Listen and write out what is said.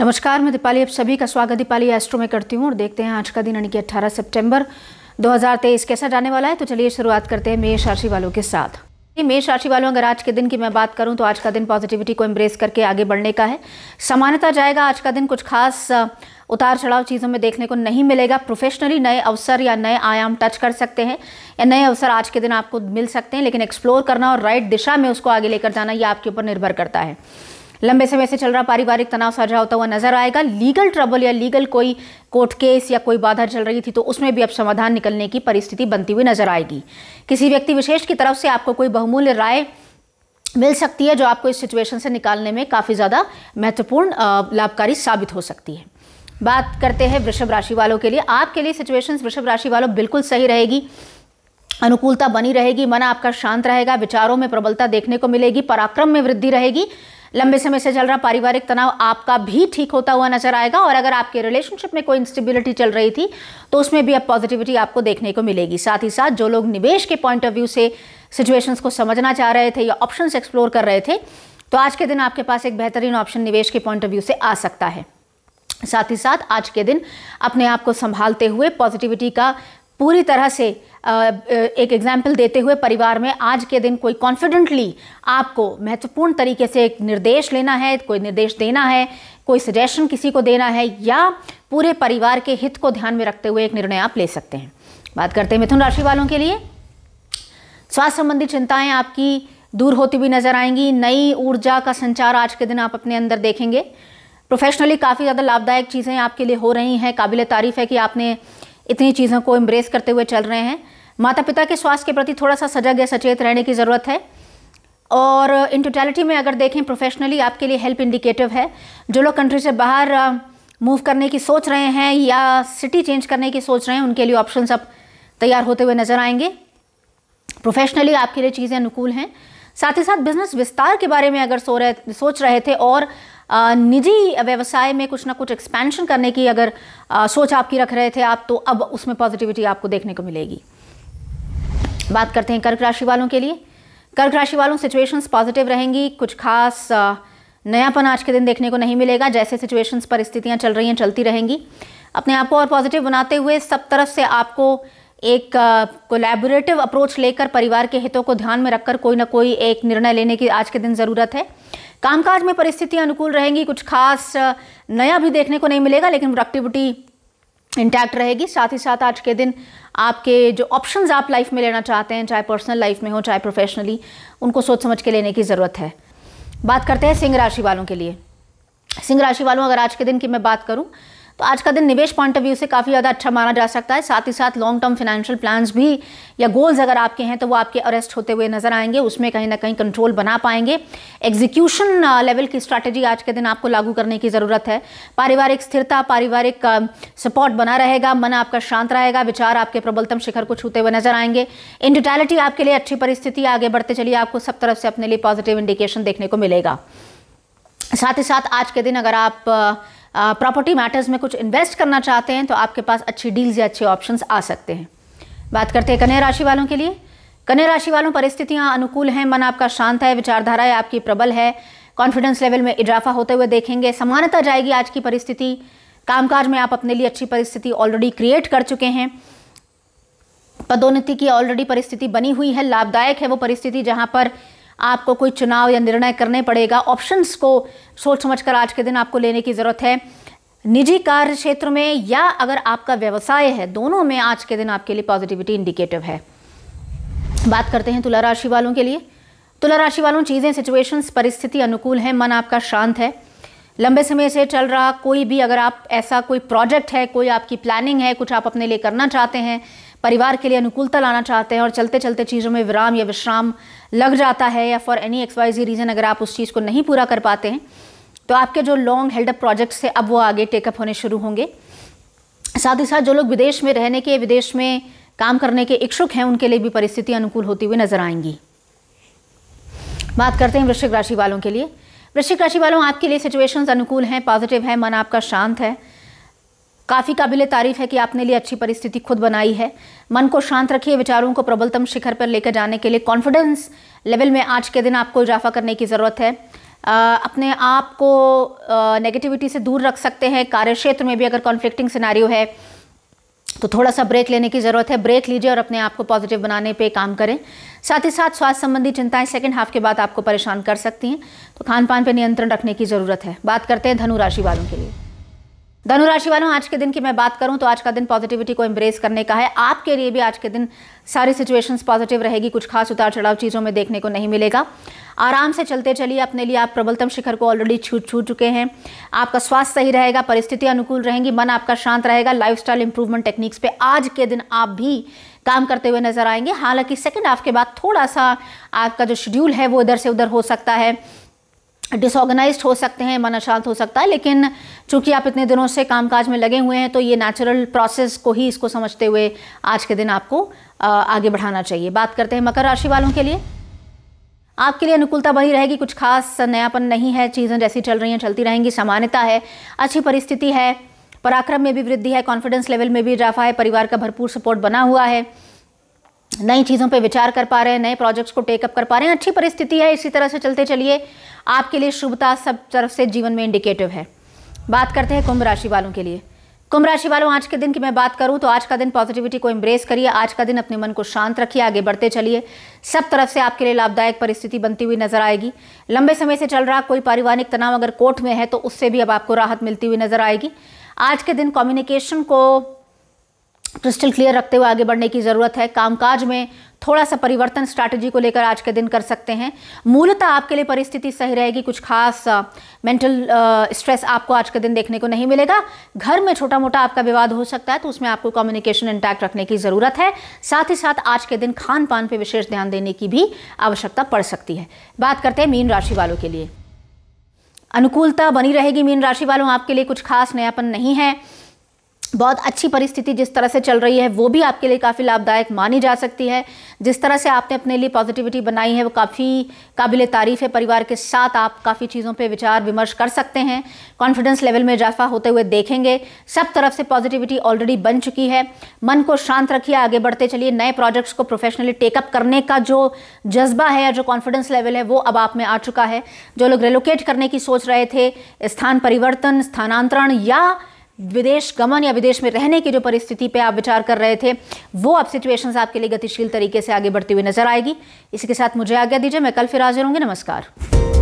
नमस्कार मैं दीपाली आप सभी का स्वागत दीपाली एस्ट्रो में करती हूँ और देखते हैं आज का दिन यानी कि 18 सितंबर 2023 कैसा जाने वाला है तो चलिए शुरुआत करते हैं मेष राशि वालों के साथ मेष राशि वालों अगर आज के दिन की मैं बात करूं तो आज का दिन पॉजिटिविटी को एम्ब्रेस करके आगे बढ़ने का है समानता जाएगा आज का दिन कुछ खास उतार चढ़ाव चीज़ों में देखने को नहीं मिलेगा प्रोफेशनली नए अवसर या नए आयाम टच कर सकते हैं या नए अवसर आज के दिन आपको मिल सकते हैं लेकिन एक्सप्लोर करना और राइट दिशा में उसको आगे लेकर जाना ये आपके ऊपर निर्भर करता है लंबे समय से चल रहा पारिवारिक तनाव साझा होता हुआ नजर आएगा लीगल ट्रबल या लीगल कोई कोर्ट केस या कोई बाधा चल रही थी तो उसमें भी अब समाधान निकलने की परिस्थिति बनती हुई नजर आएगी किसी व्यक्ति विशेष की तरफ से आपको कोई बहुमूल्य राय मिल सकती है जो आपको इस सिचुएशन से निकालने में काफ़ी ज़्यादा महत्वपूर्ण लाभकारी साबित हो सकती है बात करते हैं वृषभ राशि वालों के लिए आपके लिए सिचुएशंस वृषभ राशि वालों बिल्कुल सही रहेगी अनुकूलता बनी रहेगी मन आपका शांत रहेगा विचारों में प्रबलता देखने को मिलेगी पराक्रम में वृद्धि रहेगी लंबे समय से चल रहा पारिवारिक तनाव आपका भी ठीक होता हुआ नजर आएगा और अगर आपके रिलेशनशिप में कोई इंस्टेबिलिटी चल रही थी तो उसमें भी अब पॉजिटिविटी आपको देखने को मिलेगी साथ ही साथ जो लोग निवेश के पॉइंट ऑफ व्यू से सिचुएशंस को समझना चाह रहे थे या ऑप्शंस एक्सप्लोर कर रहे थे तो आज के दिन आपके पास एक बेहतरीन ऑप्शन निवेश के पॉइंट ऑफ व्यू से आ सकता है साथ ही साथ आज के दिन अपने आप को संभालते हुए पॉजिटिविटी का पूरी तरह से एक एग्जाम्पल देते हुए परिवार में आज के दिन कोई कॉन्फिडेंटली आपको महत्वपूर्ण तरीके से एक निर्देश लेना है कोई निर्देश देना है कोई सजेशन किसी को देना है या पूरे परिवार के हित को ध्यान में रखते हुए एक निर्णय आप ले सकते हैं बात करते हैं मिथुन राशि वालों के लिए स्वास्थ्य संबंधी चिंताएं आपकी दूर होती हुई नजर आएंगी नई ऊर्जा का संचार आज के दिन आप अपने अंदर देखेंगे प्रोफेशनली काफ़ी ज़्यादा लाभदायक चीज़ें आपके लिए हो रही हैं काबिल तारीफ़ है कि आपने इतनी चीज़ों को एम्ब्रेस करते हुए चल रहे हैं माता पिता के स्वास्थ्य के प्रति थोड़ा सा सजग या सचेत रहने की ज़रूरत है और इन टोटैलिटी में अगर देखें प्रोफेशनली आपके लिए हेल्प इंडिकेटिव है जो लोग कंट्री से बाहर मूव करने की सोच रहे हैं या सिटी चेंज करने की सोच रहे हैं उनके लिए ऑप्शन अब तैयार होते हुए नज़र आएंगे प्रोफेशनली आपके लिए चीज़ें अनुकूल हैं साथ ही साथ बिजनेस विस्तार के बारे में अगर सो रहे सोच रहे थे और निजी व्यवसाय में कुछ ना कुछ एक्सपेंशन करने की अगर सोच आपकी रख रहे थे आप तो अब उसमें पॉजिटिविटी आपको देखने को मिलेगी बात करते हैं कर्क राशि वालों के लिए कर्क राशि वालों सिचुएशंस पॉजिटिव रहेंगी कुछ खास नयापन आज के दिन देखने को नहीं मिलेगा जैसे सिचुएशंस परिस्थितियाँ चल रही हैं चलती रहेंगी अपने आप को और पॉजिटिव बनाते हुए सब तरफ से आपको एक कोलैबोरेटिव अप्रोच लेकर परिवार के हितों को ध्यान में रखकर कोई ना कोई एक निर्णय लेने की आज के दिन ज़रूरत है कामकाज में परिस्थितियाँ अनुकूल रहेंगी कुछ खास नया भी देखने को नहीं मिलेगा लेकिन प्रोडक्टिविटी इंटैक्ट रहेगी साथ ही साथ आज के दिन आपके जो ऑप्शंस आप लाइफ में लेना चाहते हैं चाहे पर्सनल लाइफ में हो चाहे प्रोफेशनली उनको सोच समझ के लेने की ज़रूरत है बात करते हैं सिंह राशि वालों के लिए सिंह राशि वालों अगर आज के दिन की मैं बात करूँ तो आज का दिन निवेश पॉइंट ऑफ व्यू से काफ़ी ज़्यादा अच्छा माना जा सकता है साथ ही साथ लॉन्ग टर्म फाइनेंशियल प्लान्स भी या गोल्स अगर आपके हैं तो वो आपके अरेस्ट होते हुए नजर आएंगे उसमें कहीं ना कहीं कंट्रोल बना पाएंगे एग्जीक्यूशन लेवल uh, की स्ट्रैटेजी आज के दिन आपको लागू करने की ज़रूरत है पारिवारिक स्थिरता पारिवारिक सपोर्ट uh, बना रहेगा मन आपका शांत रहेगा विचार आपके प्रबलतम शिखर को छूते हुए नजर आएंगे इन टोटैलिटी आपके लिए अच्छी परिस्थिति आगे बढ़ते चलिए आपको सब तरफ से अपने लिए पॉजिटिव इंडिकेशन देखने को मिलेगा साथ ही साथ आज के दिन अगर आप uh, प्रॉपर्टी मैटर्स में कुछ इन्वेस्ट करना चाहते हैं तो आपके पास अच्छी डील्स या अच्छे ऑप्शंस आ सकते हैं बात करते हैं कन्या राशि वालों के लिए कन्या राशि वालों परिस्थितियाँ अनुकूल हैं मन आपका शांत है विचारधाराएं आपकी प्रबल है कॉन्फिडेंस लेवल में इजाफा होते हुए देखेंगे समानता जाएगी आज की परिस्थिति कामकाज में आप अपने लिए अच्छी परिस्थिति ऑलरेडी क्रिएट कर चुके हैं पदोन्नति की ऑलरेडी परिस्थिति बनी हुई है लाभदायक है वो परिस्थिति जहाँ पर आपको कोई चुनाव या निर्णय करने पड़ेगा ऑप्शंस को सोच समझ कर आज के दिन आपको लेने की ज़रूरत है निजी कार्य क्षेत्र में या अगर आपका व्यवसाय है दोनों में आज के दिन आपके लिए पॉजिटिविटी इंडिकेटिव है बात करते हैं तुला राशि वालों के लिए तुला राशि वालों चीज़ें सिचुएशंस परिस्थिति अनुकूल है मन आपका शांत है लंबे समय से चल रहा कोई भी अगर आप ऐसा कोई प्रोजेक्ट है कोई आपकी प्लानिंग है कुछ आप अपने लिए करना चाहते हैं परिवार के लिए अनुकूलता लाना चाहते हैं और चलते चलते चीज़ों में विराम या विश्राम लग जाता है या फॉर एनी एक्सवाइजी रीज़न अगर आप उस चीज़ को नहीं पूरा कर पाते हैं तो आपके जो लॉन्ग हेल्डअप प्रोजेक्ट्स थे अब वो आगे टेकअप होने शुरू होंगे साथ ही साथ जो लोग विदेश में रहने के विदेश में काम करने के इच्छुक हैं उनके लिए भी परिस्थिति अनुकूल होती हुई नजर आएंगी बात करते हैं वृश्चिक राशि वालों के लिए वृश्चिक राशि वालों आपके लिए सिचुएशंस अनुकूल हैं पॉजिटिव है मन आपका शांत है काफ़ी काबिल तारीफ है कि आपने लिए अच्छी परिस्थिति खुद बनाई है मन को शांत रखिए विचारों को प्रबलतम शिखर पर लेकर जाने के लिए कॉन्फिडेंस लेवल में आज के दिन आपको इजाफा करने की ज़रूरत है आ, अपने आप को नेगेटिविटी से दूर रख सकते हैं कार्य क्षेत्र में भी अगर कॉन्फ्लिक्टिंग सिनारियो है तो थोड़ा सा ब्रेक लेने की ज़रूरत है ब्रेक लीजिए और अपने आप को पॉजिटिव बनाने पे काम करें साथ ही साथ स्वास्थ्य संबंधी चिंताएं सेकंड हाफ के बाद आपको परेशान कर सकती हैं तो खान पान पर नियंत्रण रखने की ज़रूरत है बात करते हैं धनु राशि वालों के लिए धनुराशि वालों आज के दिन की मैं बात करूं तो आज का दिन पॉजिटिविटी को एम्ब्रेस करने का है आपके लिए भी आज के दिन सारी सिचुएशंस पॉजिटिव रहेगी कुछ खास उतार चढ़ाव चीज़ों में देखने को नहीं मिलेगा आराम से चलते चलिए अपने लिए आप प्रबलतम शिखर को ऑलरेडी छू छू चुके हैं आपका स्वास्थ्य सही रहेगा परिस्थिति अनुकूल रहेंगी मन आपका शांत रहेगा स्टाइल इंप्रूवमेंट टेक्निक्स पे आज के दिन आप भी काम करते हुए नजर आएंगे हालांकि सेकेंड हाफ के बाद थोड़ा सा आपका जो शेड्यूल है वो इधर से उधर हो सकता है डिसऑर्गेनाइज हो सकते हैं मन अशांत हो सकता है लेकिन चूंकि आप इतने दिनों से कामकाज में लगे हुए हैं तो ये नेचुरल प्रोसेस को ही इसको समझते हुए आज के दिन आपको आगे बढ़ाना चाहिए बात करते हैं मकर राशि वालों के लिए आपके लिए अनुकूलता बनी रहेगी कुछ खास नयापन नहीं है चीज़ें जैसी चल रही हैं चलती रहेंगी सामान्यता है अच्छी परिस्थिति है पराक्रम में भी वृद्धि है कॉन्फिडेंस लेवल में भी इजाफा है परिवार का भरपूर सपोर्ट बना हुआ है नई चीज़ों पे विचार कर पा रहे हैं नए प्रोजेक्ट्स को टेकअप कर पा रहे हैं अच्छी परिस्थिति है इसी तरह से चलते चलिए आपके लिए शुभता सब तरफ से जीवन में इंडिकेटिव है बात करते हैं कुंभ राशि वालों के लिए कुंभ राशि वालों आज के दिन की मैं बात करूं तो आज का दिन पॉजिटिविटी को एम्ब्रेस करिए आज का दिन अपने मन को शांत रखिए आगे बढ़ते चलिए सब तरफ से आपके लिए लाभदायक परिस्थिति बनती हुई नजर आएगी लंबे समय से चल रहा कोई पारिवारिक तनाव अगर कोर्ट में है तो उससे भी अब आपको राहत मिलती हुई नजर आएगी आज के दिन कम्युनिकेशन को क्रिस्टल क्लियर रखते हुए आगे बढ़ने की ज़रूरत है कामकाज में थोड़ा सा परिवर्तन स्ट्रैटेजी को लेकर आज के दिन कर सकते हैं मूलतः आपके लिए परिस्थिति सही रहेगी कुछ खास मेंटल स्ट्रेस आपको आज के दिन देखने को नहीं मिलेगा घर में छोटा मोटा आपका विवाद हो सकता है तो उसमें आपको कम्युनिकेशन इंटैक्ट रखने की ज़रूरत है साथ ही साथ आज के दिन खान पान पर विशेष ध्यान देने की भी आवश्यकता पड़ सकती है बात करते हैं मीन राशि वालों के लिए अनुकूलता बनी रहेगी मीन राशि वालों आपके लिए कुछ खास नयापन नहीं है बहुत अच्छी परिस्थिति जिस तरह से चल रही है वो भी आपके लिए काफ़ी लाभदायक मानी जा सकती है जिस तरह से आपने अपने लिए पॉजिटिविटी बनाई है वो काफ़ी काबिल तारीफ़ है परिवार के साथ आप काफ़ी चीज़ों पे विचार विमर्श कर सकते हैं कॉन्फिडेंस लेवल में इजाफा होते हुए देखेंगे सब तरफ से पॉजिटिविटी ऑलरेडी बन चुकी है मन को शांत रखिए आगे बढ़ते चलिए नए प्रोजेक्ट्स को प्रोफेशनली टेकअप करने का जो जज्बा है या जो कॉन्फिडेंस लेवल है वो अब आप में आ चुका है जो लोग रेलोकेट करने की सोच रहे थे स्थान परिवर्तन स्थानांतरण या विदेश गमन या विदेश में रहने की जो परिस्थिति पे आप विचार कर रहे थे वो अब सिचुएशंस आपके लिए गतिशील तरीके से आगे बढ़ती हुई नजर आएगी इसी के साथ मुझे आज्ञा दीजिए मैं कल फिर हाजिर होंगी नमस्कार